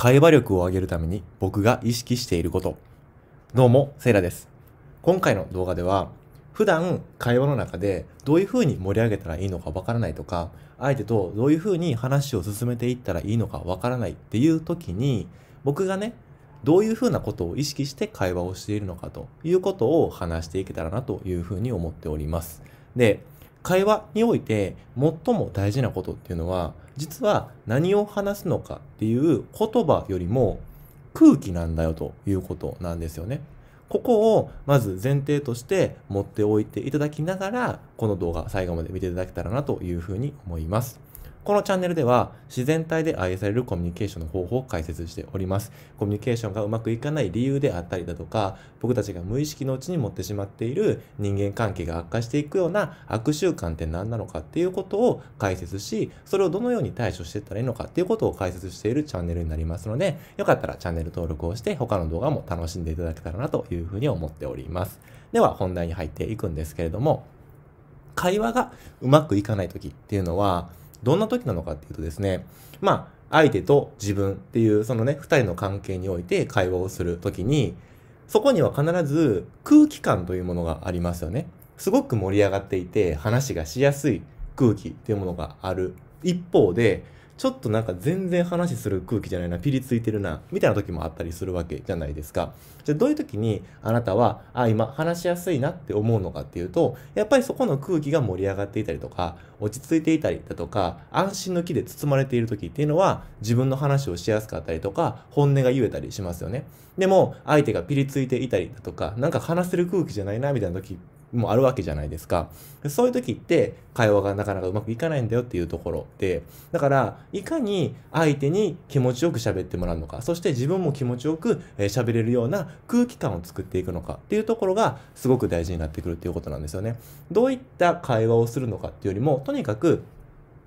会話力を上げるために僕が意識していること。どうも、セイラです。今回の動画では、普段会話の中でどういう風に盛り上げたらいいのかわからないとか、相手とどういう風に話を進めていったらいいのかわからないっていう時に、僕がね、どういうふうなことを意識して会話をしているのかということを話していけたらなというふうに思っております。で、会話において最も大事なことっていうのは実は何を話すのかっていう言葉よりも空気なんだよということなんですよね。ここをまず前提として持っておいていただきながらこの動画最後まで見ていただけたらなというふうに思います。このチャンネルでは自然体で愛されるコミュニケーションの方法を解説しております。コミュニケーションがうまくいかない理由であったりだとか、僕たちが無意識のうちに持ってしまっている人間関係が悪化していくような悪習慣って何なのかっていうことを解説し、それをどのように対処していったらいいのかっていうことを解説しているチャンネルになりますので、よかったらチャンネル登録をして他の動画も楽しんでいただけたらなというふうに思っております。では本題に入っていくんですけれども、会話がうまくいかない時っていうのは、どんな時なのかっていうとですね、まあ、相手と自分っていう、そのね、二人の関係において会話をする時に、そこには必ず空気感というものがありますよね。すごく盛り上がっていて、話がしやすい空気というものがある。一方で、ちょっとなんか全然話する空気じゃないな、ピリついてるな、みたいな時もあったりするわけじゃないですか。じゃあどういう時にあなたは、あ、今話しやすいなって思うのかっていうと、やっぱりそこの空気が盛り上がっていたりとか、落ち着いていたりだとか、安心の木で包まれている時っていうのは、自分の話をしやすかったりとか、本音が言えたりしますよね。でも、相手がピリついていたりだとか、なんか話せる空気じゃないな、みたいな時もあるわけじゃないですか。そういう時って会話がなかなかうまくいかないんだよっていうところで、だからいかに相手に気持ちよく喋ってもらうのか、そして自分も気持ちよく喋れるような空気感を作っていくのかっていうところがすごく大事になってくるっていうことなんですよね。どういった会話をするのかっていうよりも、とにかく、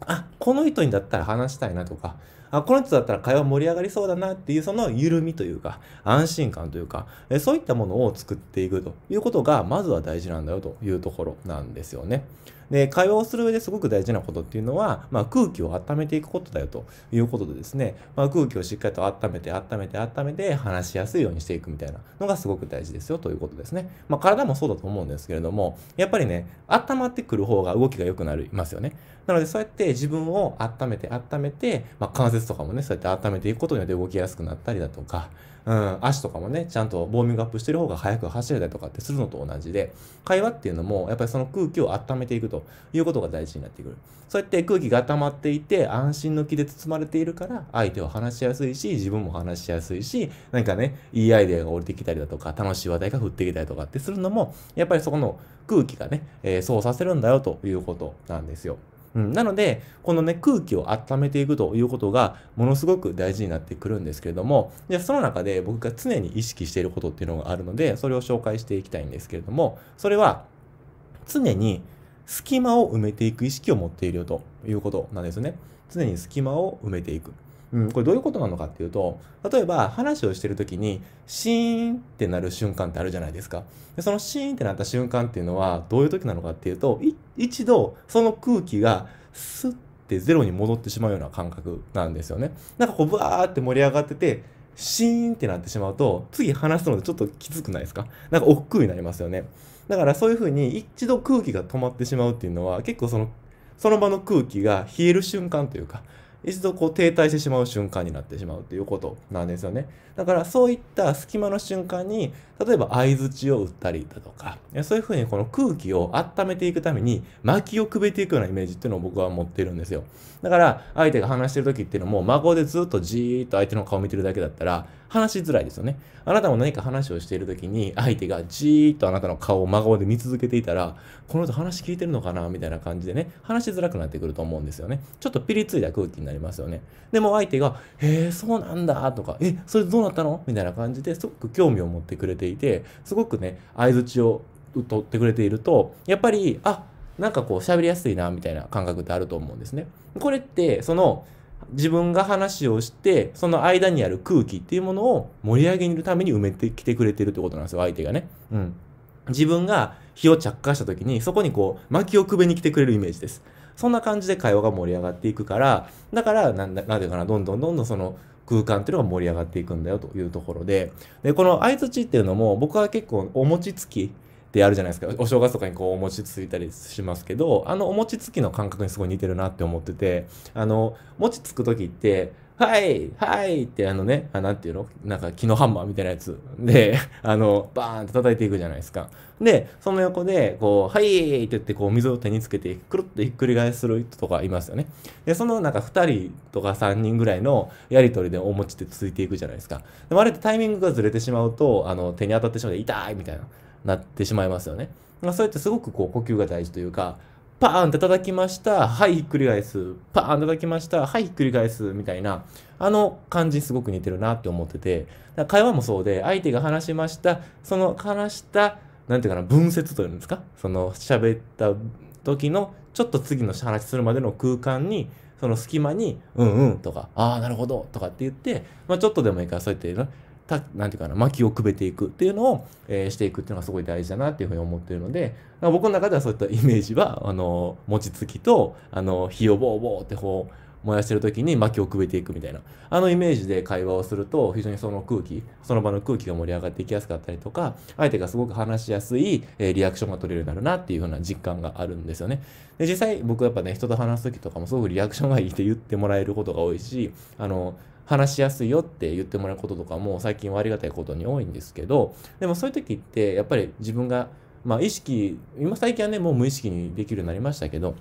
あ、この人にだったら話したいなとか、あこの人だったら会話盛り上がりそうだなっていうその緩みというか安心感というかそういったものを作っていくということがまずは大事なんだよというところなんですよね。で、会話をする上ですごく大事なことっていうのは、まあ、空気を温めていくことだよということでですね、まあ、空気をしっかりと温めて、温めて、温めて話しやすいようにしていくみたいなのがすごく大事ですよということですね。まあ、体もそうだと思うんですけれども、やっぱりね、温まってくる方が動きが良くなりますよね。なので、そうやって自分を温めて、温めて、まあ、関節とかもね、そうやって温めていくことによって動きやすくなったりだとか、うん、足とかもね、ちゃんとウォーミングアップしてる方が早く走れたりとかってするのと同じで、会話っていうのも、やっぱりその空気を温めていくということが大事になってくる。そうやって空気が温まっていて、安心の気で包まれているから、相手を話しやすいし、自分も話しやすいし、なんかね、いいアイデアが降りてきたりだとか、楽しい話題が降ってきたりとかってするのも、やっぱりそこの空気がね、えー、そうさせるんだよということなんですよ。うん、なので、このね、空気を温めていくということが、ものすごく大事になってくるんですけれども、じゃあその中で僕が常に意識していることっていうのがあるので、それを紹介していきたいんですけれども、それは、常に隙間を埋めていく意識を持っているよということなんですね。常に隙間を埋めていく。うん、これどういうことなのかっていうと、例えば話をしてる時に、シーンってなる瞬間ってあるじゃないですか。でそのシーンってなった瞬間っていうのは、どういう時なのかっていうと、一度、その空気がスッてゼロに戻ってしまうような感覚なんですよね。なんかこう、ブワーって盛り上がってて、シーンってなってしまうと、次話すのでちょっときつくないですかなんか億劫になりますよね。だからそういうふうに一度空気が止まってしまうっていうのは、結構その、その場の空気が冷える瞬間というか、一度こう停滞してしまう瞬間になってしまうということなんですよね。だからそういった隙間の瞬間に、例えば相槌を打ったりだとか、そういうふうにこの空気を温めていくために、薪をくべていくようなイメージっていうのを僕は持っているんですよ。だから、相手が話してる時っていうのも、孫でずっとじーっと相手の顔を見てるだけだったら、話しづらいですよね。あなたも何か話をしている時に、相手がじーっとあなたの顔を真顔で見続けていたら、この人話聞いてるのかなみたいな感じでね、話しづらくなってくると思うんですよね。ちょっとピリついた空気になりますよね。でも相手が、へえ、そうなんだとか、え、それどうなったのみたいな感じですごく興味を持ってくれていて、すごくね、相づちを取ってくれていると、やっぱり、あ、なんかこう喋りやすいな、みたいな感覚ってあると思うんですね。これって、その、自分が話をして、その間にある空気っていうものを盛り上げるために埋めてきてくれてるってことなんですよ、相手がね。うん。自分が火を着火した時に、そこにこう、薪をくべに来てくれるイメージです。そんな感じで会話が盛り上がっていくから、だから、なんだ、なんていうかな、どんどんどんどんその、空間っていうのが盛り上がっていくんだよというところで、で、この相槌っていうのも僕は結構お餅つき、ってあるじゃないですか。お正月とかにこうお餅ついたりしますけど、あのお餅つきの感覚にすごい似てるなって思ってて、あの、餅つく時って、はいはいってあのね、あなんていうのなんか木のハンマーみたいなやつで、あの、バーンって叩いていくじゃないですか。で、その横で、こう、はいって言って、こう、水を手につけて、くるっとひっくり返す人とかいますよね。で、そのなんか2人とか3人ぐらいのやりとりでお餅って続いていくじゃないですか。でもあれってタイミングがずれてしまうと、あの、手に当たってしまって、痛いみたいな、なってしまいますよね。まあ、そうやってすごくこう、呼吸が大事というか、パーンって叩きました、はい、ひっくり返す、パーンて叩きました、はい、ひっくり返す、みたいな、あの感じすごく似てるなって思ってて、だ会話もそうで、相手が話しました、その話した、なんていうかな、文節というんですか、その喋った時の、ちょっと次の話するまでの空間に、その隙間に、うんうんとか、ああ、なるほどとかって言って、まあちょっとでもいいから、そうやって、た、なんていうかな、薪をくべていくっていうのを、えー、していくっていうのがすごい大事だなっていうふうに思ってるので、僕の中ではそういったイメージは、あの、餅つきと、あの、火をボーボーってこう、燃やしてる時に薪をくべていくみたいなあのイメージで会話をすると非常にその空気その場の空気が盛り上がっていきやすかったりとか相手がすごく話しやすい、えリアクションが取れるようになるなっていう風な実感があるんですよねで実際僕やっぱね人と話す時とかもすごくリアクションがいいって言ってもらえることが多いしあの話しやすいよって言ってもらうこととかも最近はありがたいことに多いんですけど、でもそういう時ってやっぱり自分が、まあ意識、今最近はね、もう無意識にできるようになりましたけど、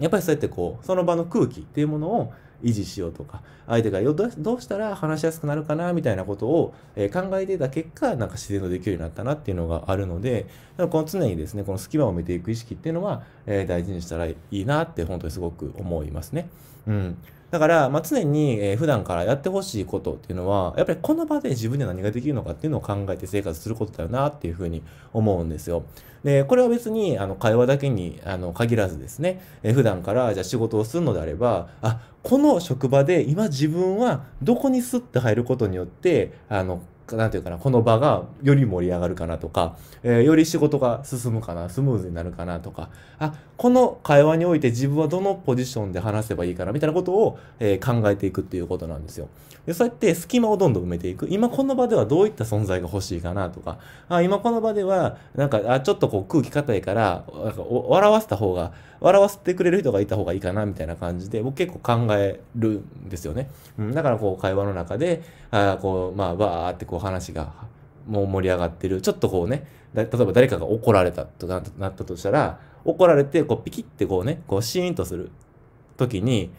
やっぱりそうやってこう、その場の空気っていうものを維持しようとか、相手がどうしたら話しやすくなるかなみたいなことを考えてた結果、なんか自然とできるようになったなっていうのがあるので、この常にですね、この隙間を埋めていく意識っていうのは、えー、大事にしたらいいなって本当にすごく思いますね。うん。だから、まあ、常に、えー、普段からやってほしいことっていうのは、やっぱりこの場で自分で何ができるのかっていうのを考えて生活することだよなっていうふうに思うんですよ。で、これは別に、あの、会話だけに、あの、限らずですね、えー、普段から、じゃあ仕事をするのであれば、あ、この職場で今自分はどこにスッて入ることによって、あの、なんていうかな、この場がより盛り上がるかなとか、えー、より仕事が進むかな、スムーズになるかなとか、あ、この会話において自分はどのポジションで話せばいいかな、みたいなことを、えー、考えていくっていうことなんですよ。で、そうやって隙間をどんどん埋めていく。今この場ではどういった存在が欲しいかなとか、あ、今この場では、なんか、あ、ちょっとこう空気硬いから、なんか笑わせた方が、笑わせてくれる人がいた方がいいかな、みたいな感じで、僕結構考えるんですよね。うん、だからこう、会話の中で、あこう、まあ、バーってこう話が、もう盛り上がってる。ちょっとこうね、例えば誰かが怒られたとかなったとしたら、怒られて、こう、ピキってこうね、こう、シーンとする時に、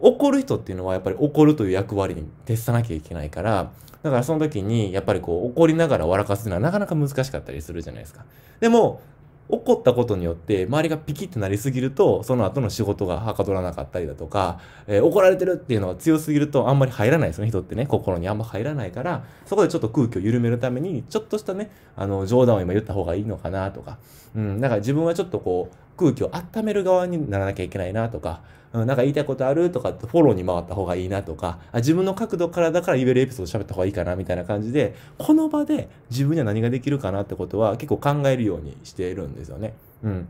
怒る人っていうのはやっぱり怒るという役割に徹さなきゃいけないから、だからその時にやっぱりこう怒りながら笑かすのはなかなか難しかったりするじゃないですか。でも、怒ったことによって周りがピキってなりすぎるとその後の仕事がはかどらなかったりだとか、えー、怒られてるっていうのは強すぎるとあんまり入らないですね人ってね心にあんま入らないからそこでちょっと空気を緩めるためにちょっとしたねあの冗談を今言った方がいいのかなとか、うん、だから自分はちょっとこう空気を温める側にならなきゃいけないなとか、うん、なんか言いたいことあるとかってフォローに回った方がいいなとか、あ自分の角度からだから言えるエピソード喋った方がいいかなみたいな感じで、この場で自分には何ができるかなってことは結構考えるようにしているんですよね。うん。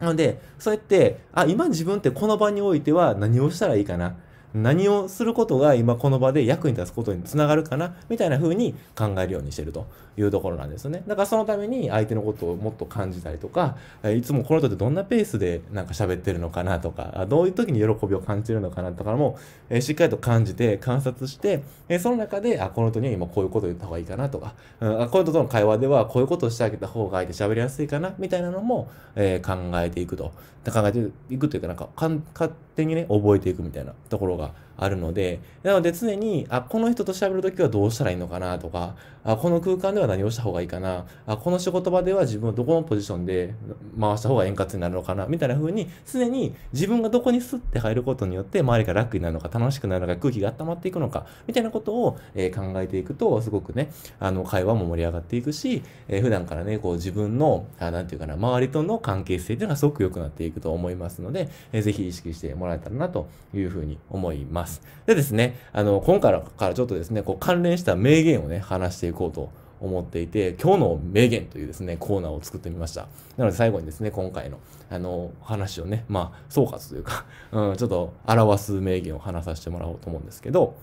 なので、そうやって、あ、今自分ってこの場においては何をしたらいいかな。何をすることが今この場で役に立つことにつながるかなみたいな風に考えるようにしてるというところなんですね。だからそのために相手のことをもっと感じたりとか、いつもこの人ってどんなペースでなんか喋ってるのかなとか、どういう時に喜びを感じるのかなとかも、えしっかりと感じて観察して、えその中で、あ、この人には今こういうこと言った方がいいかなとか、うん、あこの人との会話ではこういうことをしてあげた方が相手喋りやすいかなみたいなのも、え考えていくと。考えていくというか、なんかかん勝手にね、覚えていくみたいなところがあるので、なので常に、あ、この人と喋るときはどうしたらいいのかなとか、あ、この空間では何をした方がいいかな、あ、この仕事場では自分をどこのポジションで回した方が円滑になるのかな、みたいな風に、常に自分がどこにスッて入ることによって、周りが楽になるのか、楽しくなるのか、空気が温まっていくのか、みたいなことを、えー、考えていくと、すごくね、あの、会話も盛り上がっていくし、えー、普段からね、こう自分の、あなんていうかな、周りとの関係性っていうのがすごく良くなっていくと思いますので、えー、ぜひ意識してもらえたらなというふうに思います。ます。でですね、あの、今回からちょっとですね、こう関連した名言をね、話していこうと思っていて、今日の名言というですね、コーナーを作ってみました。なので最後にですね、今回の、あの、話をね、まあ、総括というか、うん、ちょっと表す名言を話させてもらおうと思うんですけど、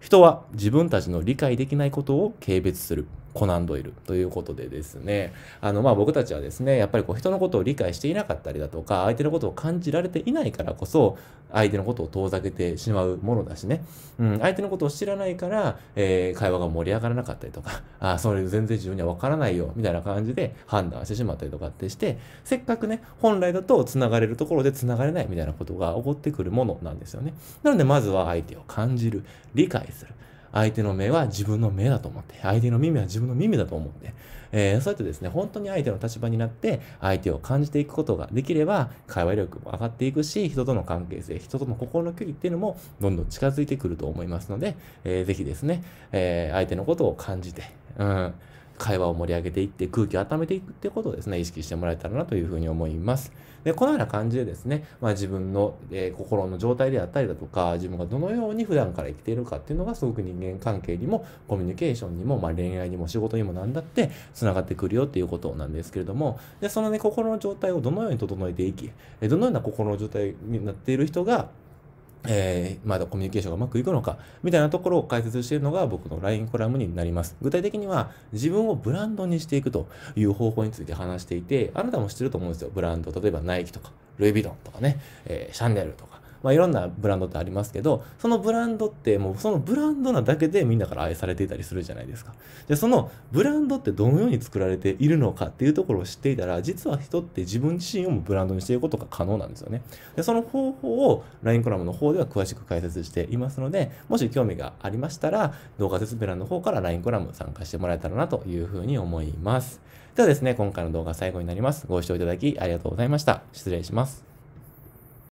人は自分たちの理解できないことを軽蔑する。コナン・ドイルということでですね、あの、まあ僕たちはですね、やっぱりこう人のことを理解していなかったりだとか、相手のことを感じられていないからこそ、相手のことを遠ざけてしまうものだしね、うん、相手のことを知らないから、えー、会話が盛り上がらなかったりとか、あ、それ全然自分にはわからないよ、みたいな感じで判断してしまったりとかってして、せっかくね、本来だと繋がれるところで繋がれないみたいなことが起こってくるものなんですよね。なので、まずは相手を感じる、理解する。相手の目は自分の目だと思って、相手の耳は自分の耳だと思って、えー、そうやってですね、本当に相手の立場になって、相手を感じていくことができれば、会話力も上がっていくし、人との関係性、人との心の距離っていうのも、どんどん近づいてくると思いますので、えー、ぜひですね、えー、相手のことを感じて、うん、会話を盛り上げていって空気を温めていくってことをですね、意識してもらえたらなというふうに思います。で、このような感じでですね、まあ、自分の、えー、心の状態であったりだとか、自分がどのように普段から生きているかっていうのがすごく人間関係にもコミュニケーションにも、まあ、恋愛にも仕事にも何だって繋がってくるよっていうことなんですけれども、で、そのね、心の状態をどのように整えていき、どのような心の状態になっている人が、えー、まだコミュニケーションがうまくいくのか、みたいなところを解説しているのが僕の LINE コラムになります。具体的には自分をブランドにしていくという方法について話していて、あなたも知ってると思うんですよ。ブランド、例えばナイキとか、ルイ・ヴィトンとかね、えー、シャンデルとか、まあ、いろんなブランドってありますけど、そのブランドってもうそのブランドなだけでみんなから愛されていたりするじゃないですか。じゃそのブランドってどのように作られているのかっていうところを知っていたら、実は人って自分自身をもブランドにしていくことが可能なんですよね。で、その方法を LINE コラムの方では詳しく解説していますので、もし興味がありましたら、動画説明欄の方から LINE コラム参加してもらえたらなというふうに思います。ではですね、今回の動画最後になります。ご視聴いただきありがとうございました。失礼します。